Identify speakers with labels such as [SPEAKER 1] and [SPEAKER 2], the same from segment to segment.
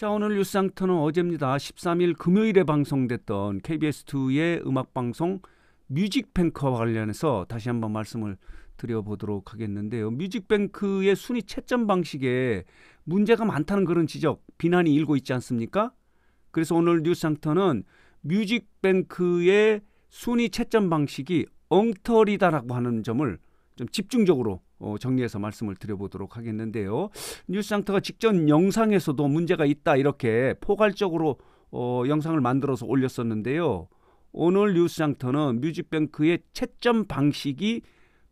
[SPEAKER 1] 자, 오늘 뉴스상터는 어제입니다. 13일 금요일에 방송됐던 KBS2의 음악방송 뮤직뱅크와 관련해서 다시 한번 말씀을 드려보도록 하겠는데요. 뮤직뱅크의 순위 채점 방식에 문제가 많다는 그런 지적, 비난이 일고 있지 않습니까? 그래서 오늘 뉴스상터는 뮤직뱅크의 순위 채점 방식이 엉터리다라고 하는 점을 좀 집중적으로 어, 정리해서 말씀을 드려보도록 하겠는데요. 뉴스장터가 직전 영상에서도 문제가 있다 이렇게 포괄적으로 어, 영상을 만들어서 올렸었는데요. 오늘 뉴스장터는 뮤직뱅크의 채점 방식이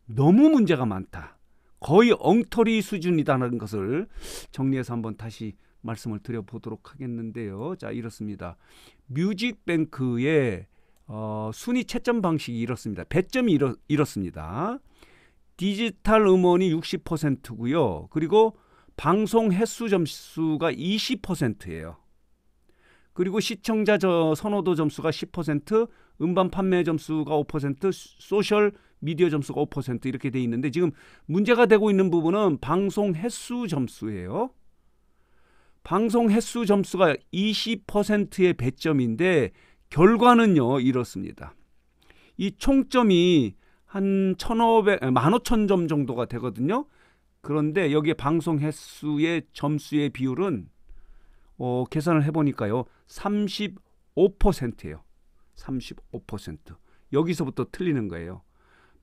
[SPEAKER 1] 너무 문제가 많다. 거의 엉터리 수준이다라는 것을 정리해서 한번 다시 말씀을 드려보도록 하겠는데요. 자 이렇습니다. 뮤직뱅크의 어, 순위 채점 방식이 이렇습니다. 배점이 이렇, 이렇습니다. 디지털 음원이 60%고요. 그리고 방송 횟수 점수가 20%예요. 그리고 시청자 저 선호도 점수가 10%, 음반 판매 점수가 5%, 소셜 미디어 점수가 5% 이렇게 돼 있는데 지금 문제가 되고 있는 부분은 방송 횟수 점수예요. 방송 횟수 점수가 20%의 배점인데 결과는요 이렇습니다. 이 총점이 한 1,500, 15,000점 아, 정도가 되거든요. 그런데 여기에 방송 횟수의 점수의 비율은 어, 계산을 해보니까요. 35%예요. 35%. 여기서부터 틀리는 거예요.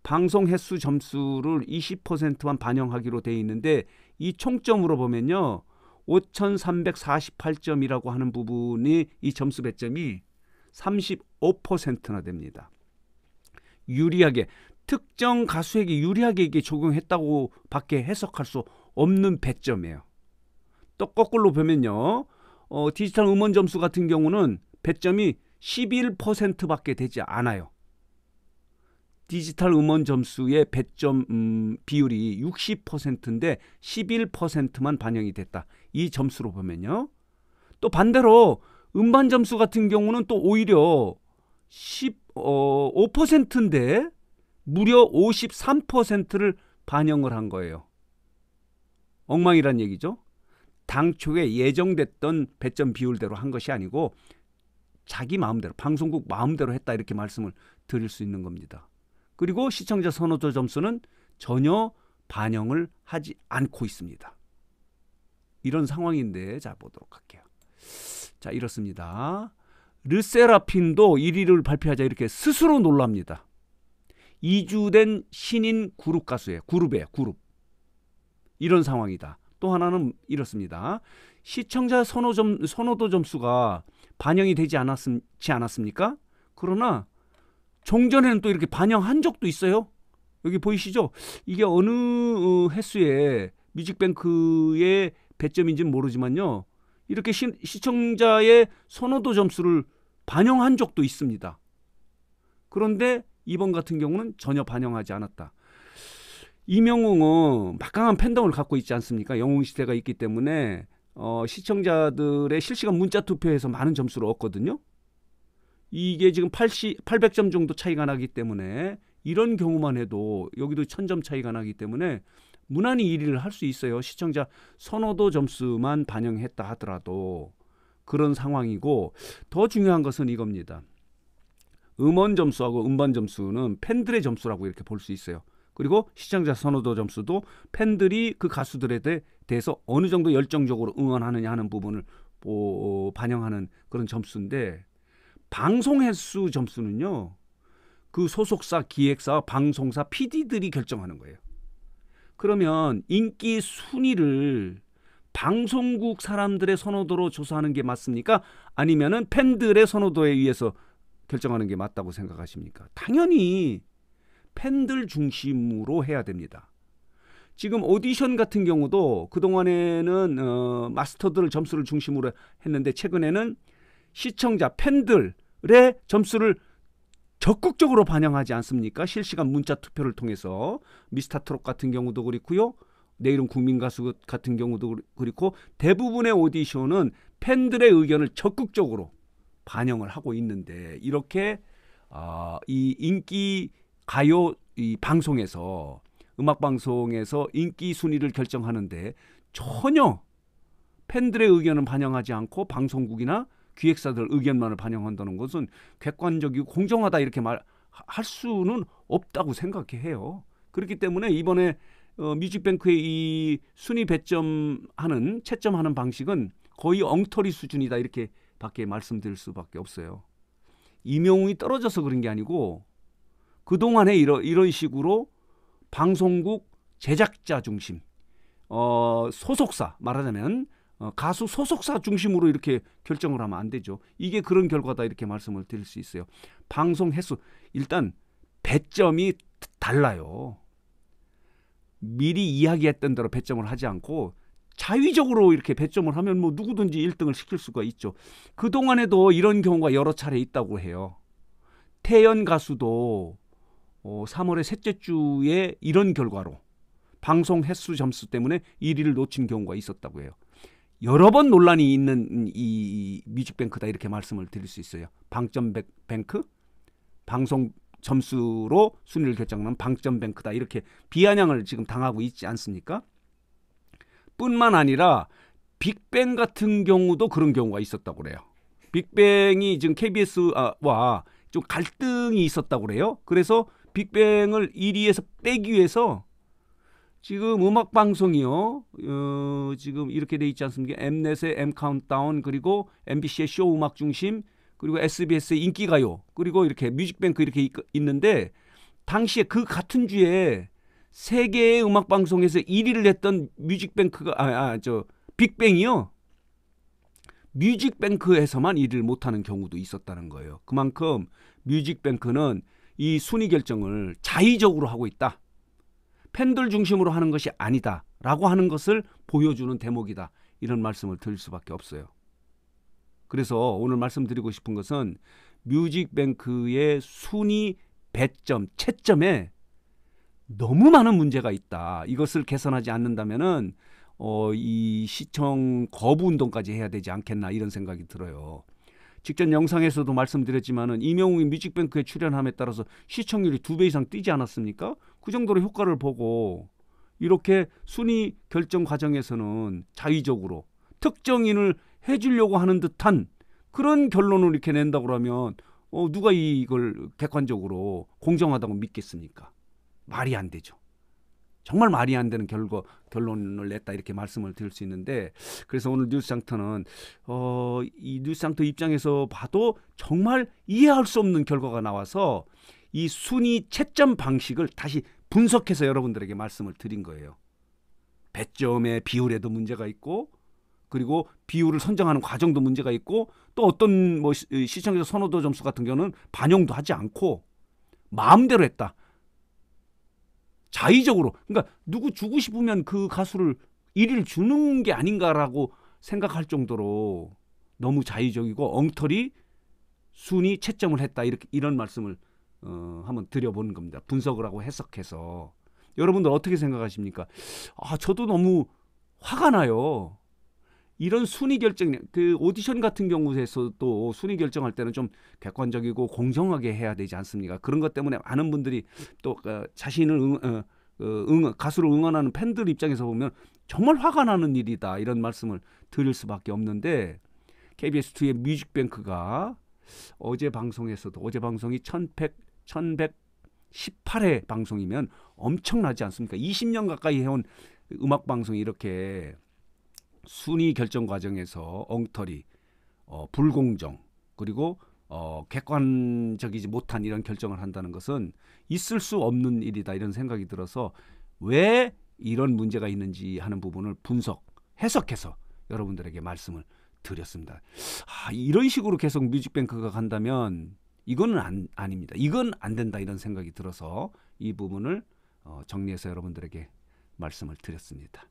[SPEAKER 1] 방송 횟수 점수를 20%만 반영하기로 돼 있는데 이 총점으로 보면요. 5,348점이라고 하는 부분이 이 점수 배점이 35%나 됩니다. 유리하게 특정 가수에게 유리하게 적용했다고 밖에 해석할 수 없는 배점이에요. 또 거꾸로 보면요. 어, 디지털 음원 점수 같은 경우는 배점이 11%밖에 되지 않아요. 디지털 음원 점수의 배점 음, 비율이 60%인데 11%만 반영이 됐다. 이 점수로 보면요. 또 반대로 음반 점수 같은 경우는 또 오히려 15%인데 무려 53%를 반영을 한 거예요. 엉망이란 얘기죠. 당초에 예정됐던 배점 비율대로 한 것이 아니고 자기 마음대로 방송국 마음대로 했다 이렇게 말씀을 드릴 수 있는 겁니다. 그리고 시청자 선호도 점수는 전혀 반영을 하지 않고 있습니다. 이런 상황인데 자 보도록 할게요. 자 이렇습니다. 르세라핀도 1위를 발표하자 이렇게 스스로 놀랍니다. 이주된 신인 그룹 가수의그룹의 그룹. 이런 상황이다. 또 하나는 이렇습니다. 시청자 선호 점, 선호도 점수가 반영이 되지 않았지 않았습니까? 그러나 종전에는 또 이렇게 반영한 적도 있어요. 여기 보이시죠? 이게 어느 어, 횟수에 뮤직뱅크의 배점인지는 모르지만요. 이렇게 시, 시청자의 선호도 점수를 반영한 적도 있습니다. 그런데 이번 같은 경우는 전혀 반영하지 않았다. 이명웅은 막강한 팬덤을 갖고 있지 않습니까? 영웅 시대가 있기 때문에 어, 시청자들의 실시간 문자 투표에서 많은 점수를 얻거든요. 이게 지금 80, 800점 정도 차이가 나기 때문에 이런 경우만 해도 여기도 1000점 차이가 나기 때문에 무난히 1위를 할 수 있어요. 시청자 선호도 점수만 반영했다 하더라도 그런 상황이고 더 중요한 것은 이겁니다. 음원 점수하고 음반 점수는 팬들의 점수라고 이렇게 볼 수 있어요. 그리고 시청자 선호도 점수도 팬들이 그 가수들에 대해서 어느 정도 열정적으로 응원하느냐 하는 부분을 오, 반영하는 그런 점수인데 방송 횟수 점수는요. 그 소속사, 기획사, 방송사 PD들이 결정하는 거예요. 그러면 인기 순위를 방송국 사람들의 선호도로 조사하는 게 맞습니까? 아니면은 팬들의 선호도에 의해서 결정하는 게 맞다고 생각하십니까? 당연히 팬들 중심으로 해야 됩니다. 지금 오디션 같은 경우도 그동안에는 어, 마스터들 점수를 중심으로 했는데 최근에는 시청자 팬들의 점수를 적극적으로 반영하지 않습니까? 실시간 문자 투표를 통해서 미스터 트롯 같은 경우도 그렇고요. 내일은 국민 가수 같은 경우도 그렇고 대부분의 오디션은 팬들의 의견을 적극적으로 반영을 하고 있는데 이렇게 어, 이 인기 가요 이 방송에서 음악 방송에서 인기 순위를 결정하는데 전혀 팬들의 의견은 반영하지 않고 방송국이나 기획사들 의견만을 반영한다는 것은 객관적이고 공정하다 이렇게 말할 수는 없다고 생각해요. 그렇기 때문에 이번에 어, 뮤직뱅크의 이 순위 배점하는 채점하는 방식은 거의 엉터리 수준이다 이렇게 밖에 말씀드릴 수밖에 없어요. 임용이 떨어져서 그런 게 아니고 그동안에 이러, 이런 식으로 방송국 제작자 중심, 어, 소속사 말하자면 어, 가수 소속사 중심으로 이렇게 결정을 하면 안 되죠. 이게 그런 결과다 이렇게 말씀을 드릴 수 있어요. 방송 횟수 일단 배점이 달라요. 미리 이야기했던 대로 배점을 하지 않고 자위적으로 이렇게 배점을 하면 뭐 누구든지 1등을 시킬 수가 있죠. 그동안에도 이런 경우가 여러 차례 있다고 해요. 태연 가수도 어, 3월의 셋째 주에 이런 결과로 방송 횟수 점수 때문에 1위를 놓친 경우가 있었다고 해요. 여러 번 논란이 있는 이 뮤직뱅크다 이렇게 말씀을 드릴 수 있어요. 방점뱅크 방송 점수로 순위를 결정하는 방점뱅크다 이렇게 비아냥을 지금 당하고 있지 않습니까? 뿐만 아니라 빅뱅 같은 경우도 그런 경우가 있었다고 그래요. 빅뱅이 지금 KBS와 좀 갈등이 있었다고 그래요. 그래서 빅뱅을 1위에서 빼기 위해서 지금 음악 방송이요. 어, 지금 이렇게 돼 있지 않습니까? M넷의 M 카운트다운 그리고 MBC의 쇼 음악 중심 그리고 SBS의 인기가요. 그리고 이렇게 뮤직뱅크 이렇게 있는데 당시에 그 같은 주에 세계의 음악 방송에서 1위를 했던 뮤직뱅크가 아저 아, 아 빅뱅이요. 뮤직뱅크에서만 일을 못하는 경우도 있었다는 거예요. 그만큼 뮤직뱅크는 이 순위 결정을 자의적으로 하고 있다. 팬들 중심으로 하는 것이 아니다. 라고 하는 것을 보여주는 대목이다. 이런 말씀을 드릴 수밖에 없어요. 그래서 오늘 말씀드리고 싶은 것은 뮤직뱅크의 순위 배점, 채점에 너무 많은 문제가 있다. 이것을 개선하지 않는다면은 어, 이 시청 거부 운동까지 해야 되지 않겠나 이런 생각이 들어요. 직전 영상에서도 말씀드렸지만은 이명웅이 뮤직뱅크에 출연함에 따라서 시청률이 두 배 이상 뛰지 않았습니까? 그 정도로 효과를 보고 이렇게 순위 결정 과정에서는 자의적으로 특정인을 해주려고 하는 듯한 그런 결론을 이렇게 낸다고 하면 어, 누가 이걸 객관적으로 공정하다고 믿겠습니까? 말이 안 되죠. 정말 말이 안 되는 결과 결론을 냈다 이렇게 말씀을 드릴 수 있는데 그래서 오늘 뉴스 장터는 어, 이 뉴스 장터 입장에서 봐도 정말 이해할 수 없는 결과가 나와서 이 순위 채점 방식을 다시 분석해서 여러분들에게 말씀을 드린 거예요. 배점의 비율에도 문제가 있고 그리고 비율을 선정하는 과정도 문제가 있고 또 어떤 뭐 시청자 선호도 점수 같은 경우는 반영도 하지 않고 마음대로 했다. 자의적으로 그러니까 누구 주고 싶으면 그 가수를 1위를 주는 게 아닌가라고 생각할 정도로 너무 자의적이고 엉터리 순위 채점을 했다 이렇게 이런 말씀을 어, 한번 드려보는 겁니다. 분석을 하고 해석해서 여러분들 어떻게 생각하십니까? 아 저도 너무 화가 나요. 이런 순위 결정 그 오디션 같은 경우에서도 순위 결정할 때는 좀 객관적이고 공정하게 해야 되지 않습니까? 그런 것 때문에 많은 분들이 또 어, 자신을 응, 어, 어 응, 가수를 응원하는 팬들 입장에서 보면 정말 화가 나는 일이다 이런 말씀을 드릴 수밖에 없는데 KBS2의 뮤직뱅크가 어제 방송에서도 어제 방송이 1100 1118회 방송이면 엄청나지 않습니까? 20년 가까이 해온 음악 방송이 이렇게 순위 결정 과정에서 엉터리, 어, 불공정 그리고 어, 객관적이지 못한 이런 결정을 한다는 것은 있을 수 없는 일이다 이런 생각이 들어서 왜 이런 문제가 있는지 하는 부분을 분석, 해석해서 여러분들에게 말씀을 드렸습니다. 아, 이런 식으로 계속 뮤직뱅크가 간다면 이거는 안, 아닙니다. 이건 안 된다 이런 생각이 들어서 이 부분을 어, 정리해서 여러분들에게 말씀을 드렸습니다.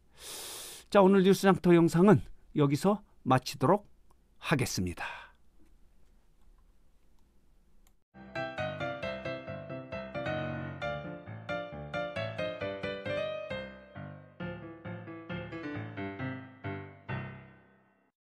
[SPEAKER 1] 자, 오늘 뉴스 장터 영상은 여기서 마치도록 하겠습니다.